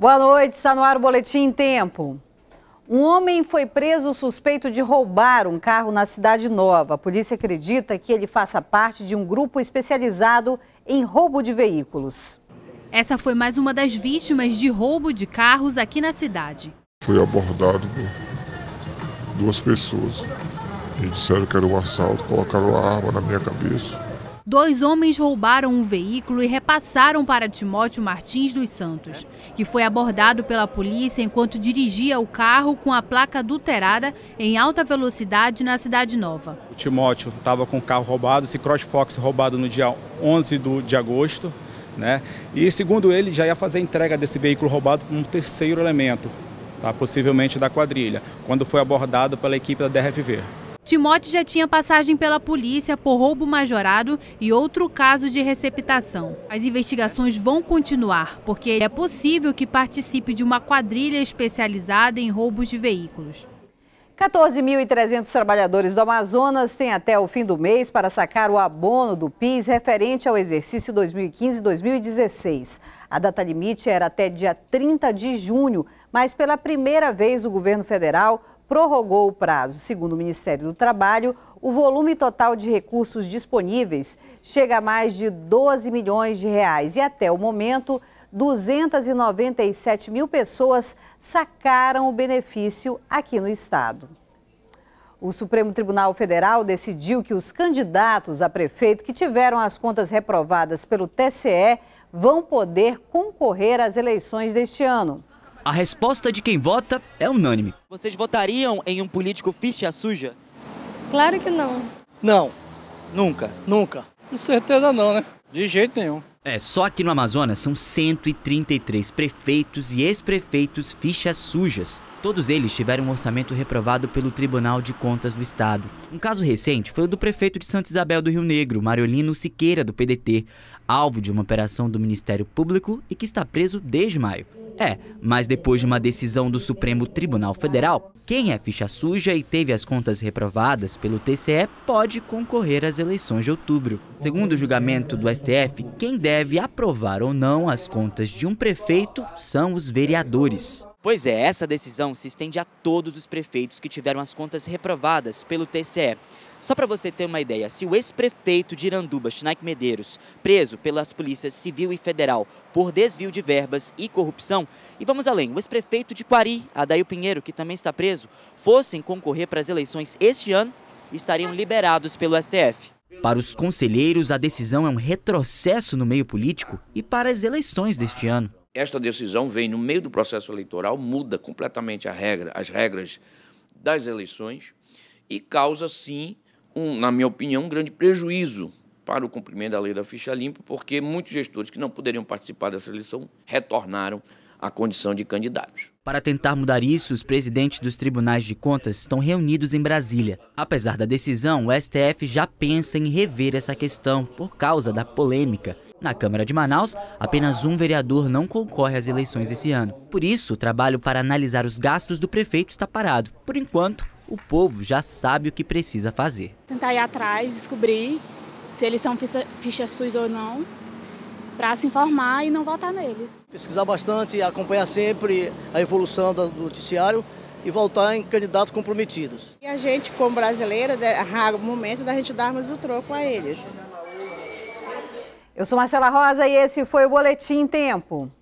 Boa noite, está no ar o Boletim Tempo. Um homem foi preso suspeito de roubar um carro na Cidade Nova. A polícia acredita que ele faça parte de um grupo especializado em roubo de veículos. Essa foi mais uma das vítimas de roubo de carros aqui na cidade. Foi abordado por duas pessoas. E disseram que era um assalto, colocaram a arma na minha cabeça dois homens roubaram um veículo e repassaram para Timóteo Martins dos Santos, que foi abordado pela polícia enquanto dirigia o carro com a placa adulterada em alta velocidade na Cidade Nova. O Timóteo estava com o carro roubado, esse CrossFox roubado no dia 11 de agosto. Né? E segundo ele, já ia fazer a entrega desse veículo roubado para um terceiro elemento, tá? possivelmente da quadrilha, quando foi abordado pela equipe da DRFV. Timóteo já tinha passagem pela polícia por roubo majorado e outro caso de receptação. As investigações vão continuar, porque é possível que participe de uma quadrilha especializada em roubos de veículos. 14.300 trabalhadores do Amazonas têm até o fim do mês para sacar o abono do PIS referente ao exercício 2015-2016. A data limite era até dia 30 de junho, mas pela primeira vez o governo federal prorrogou o prazo. Segundo o Ministério do Trabalho, o volume total de recursos disponíveis chega a mais de 12 milhões de reais e até o momento 297 mil pessoas sacaram o benefício aqui no estado. O Supremo Tribunal Federal decidiu que os candidatos a prefeito que tiveram as contas reprovadas pelo TCE vão poder concorrer às eleições deste ano. A resposta de quem vota é unânime. Vocês votariam em um político ficha suja? Claro que não. Não. Nunca? Nunca. Com certeza não, né? De jeito nenhum. É, só que no Amazonas são 133 prefeitos e ex-prefeitos fichas sujas. Todos eles tiveram um orçamento reprovado pelo Tribunal de Contas do Estado. Um caso recente foi o do prefeito de Santa Isabel do Rio Negro, Mariolino Siqueira, do PDT, alvo de uma operação do Ministério Público e que está preso desde maio. É, mas depois de uma decisão do Supremo Tribunal Federal, quem é ficha suja e teve as contas reprovadas pelo TCE pode concorrer às eleições de outubro. Segundo o julgamento do STF, quem deve aprovar ou não as contas de um prefeito são os vereadores. Pois é, essa decisão se estende a todos os prefeitos que tiveram as contas reprovadas pelo TCE. Só para você ter uma ideia, se o ex-prefeito de Iranduba, Schneik Medeiros, preso pelas polícias civil e federal por desvio de verbas e corrupção, e vamos além, o ex-prefeito de Quari, Adail Pinheiro, que também está preso, fossem concorrer para as eleições este ano, estariam liberados pelo STF. Para os conselheiros, a decisão é um retrocesso no meio político e para as eleições deste ano. Esta decisão vem no meio do processo eleitoral, muda completamente a regra, as regras das eleições e causa, sim, um, na minha opinião, um grande prejuízo para o cumprimento da lei da ficha limpa, porque muitos gestores que não poderiam participar dessa eleição retornaram à condição de candidatos. Para tentar mudar isso, os presidentes dos tribunais de contas estão reunidos em Brasília. Apesar da decisão, o STF já pensa em rever essa questão por causa da polêmica na Câmara de Manaus, apenas um vereador não concorre às eleições esse ano. Por isso, o trabalho para analisar os gastos do prefeito está parado. Por enquanto, o povo já sabe o que precisa fazer. Tentar ir atrás, descobrir se eles são fichas ficha ou não, para se informar e não votar neles. Pesquisar bastante, acompanhar sempre a evolução do noticiário e voltar em candidatos comprometidos. E a gente, como brasileira, é o momento da gente darmos o troco a eles. Eu sou Marcela Rosa e esse foi o Boletim Tempo.